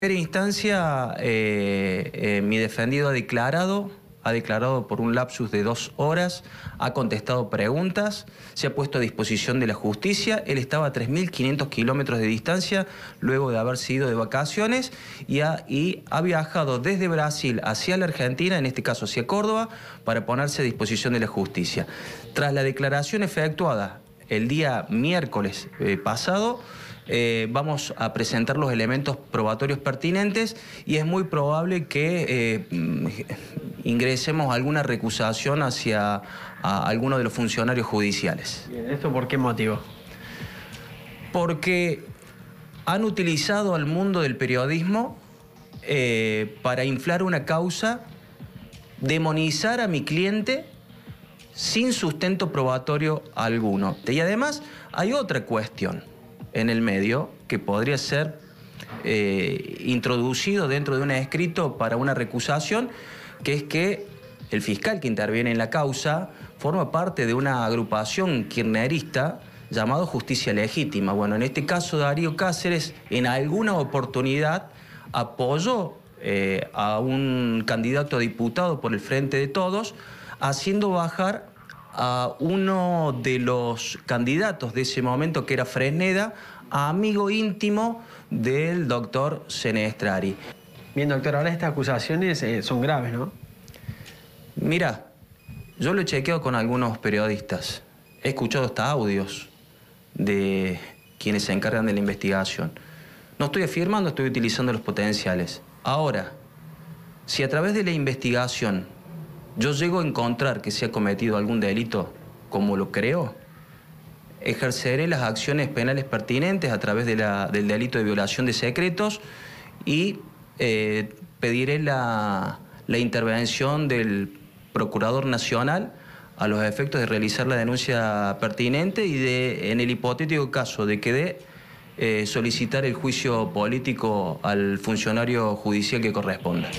En primera instancia, eh, eh, mi defendido ha declarado, ha declarado por un lapsus de dos horas, ha contestado preguntas, se ha puesto a disposición de la justicia. Él estaba a 3.500 kilómetros de distancia luego de haber sido de vacaciones y ha, viajado desde Brasil hacia la Argentina, en este caso hacia Córdoba, para ponerse a disposición de la justicia. Tras la declaración efectuada el día miércoles eh, pasado, eh, vamos a presentar los elementos probatorios pertinentes y es muy probable que eh, ingresemos alguna recusación hacia alguno de los funcionarios judiciales. ¿Esto por qué motivo? Porque han utilizado al mundo del periodismo eh, para inflar una causa, demonizar a mi cliente sin sustento probatorio alguno. Y además hay otra cuestión en el medio que podría ser eh, introducido dentro de un escrito para una recusación, que es que el fiscal que interviene en la causa forma parte de una agrupación kirchnerista llamado Justicia Legítima. Bueno, en este caso Darío Cáceres en alguna oportunidad apoyó eh, a un candidato a diputado por el Frente de Todos, haciendo bajar a uno de los candidatos de ese momento, que era Fresneda, amigo íntimo del doctor Senestrari. Bien, doctor, ahora estas acusaciones eh, son graves, ¿no? Mira, yo lo he chequeado con algunos periodistas. He escuchado hasta audios de quienes se encargan de la investigación. No estoy afirmando, estoy utilizando los potenciales. Ahora, si a través de la investigación yo llego a encontrar que se ha cometido algún delito, como lo creo, ejerceré las acciones penales pertinentes a través del delito de violación de secretos y eh, pediré la, intervención del Procurador Nacional a los efectos de realizar la denuncia pertinente y de, en el hipotético caso de que dé, eh, solicitar el juicio político al funcionario judicial que corresponda.